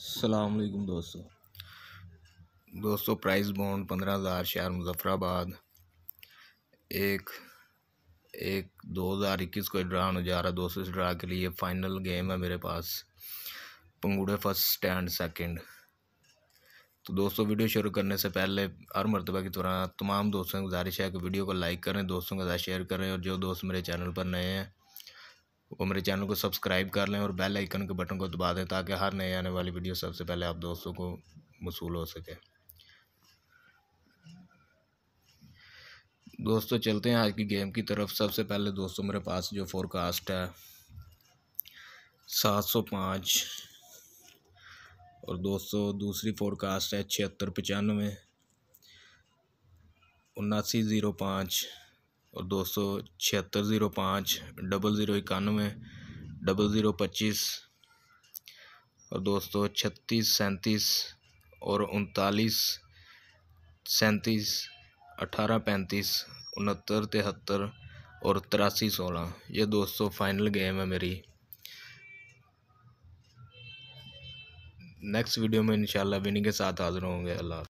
अस्सलाम दोस्तों दोस्तों प्राइस बॉन्ड पंद्रह हज़ार शहर मुजफ़राबाद एक एक दो हज़ार इक्कीस को ड्रा होने जा रहा है दोस्तों इस ड्रा के लिए फ़ाइनल गेम है मेरे पास पंगूड़े फर्स्ट स्टैंड सेकंड तो दोस्तों वीडियो शुरू करने से पहले हर मरतबा की तरह तमाम दोस्तों की गुजारिश है कि वीडियो को लाइक करें दोस्तों के साथ शेयर करें और जो दोस्त मेरे चैनल पर नए हैं वो मेरे चैनल को सब्सक्राइब कर लें और बेल आइकन के बटन को दबा दें ताकि हर नए आने वाली वीडियो सबसे पहले आप दोस्तों को मसूल हो सके दोस्तों चलते हैं आज की गेम की तरफ सबसे पहले दोस्तों मेरे पास जो फोरकास्ट है सात सौ पाँच और दोस्तों दूसरी फोरकास्ट है छिहत्तर पचानवे उन्नासी ज़ीरो पाँच और दो सौ छिहत्तर ज़ीरो पाँच डबल ज़ीरो इक्यानवे डबल ज़ीरो पच्चीस और दोस्तों छत्तीस सैंतीस और उनतालीस सैंतीस अठारह पैंतीस उनहत्तर तिहत्तर और तिरासी सोलह ये दोस्तों फाइनल गेम है मेरी नेक्स्ट वीडियो में इंशाल्लाह विनिंग के साथ हाजिर होंगे अल्लाह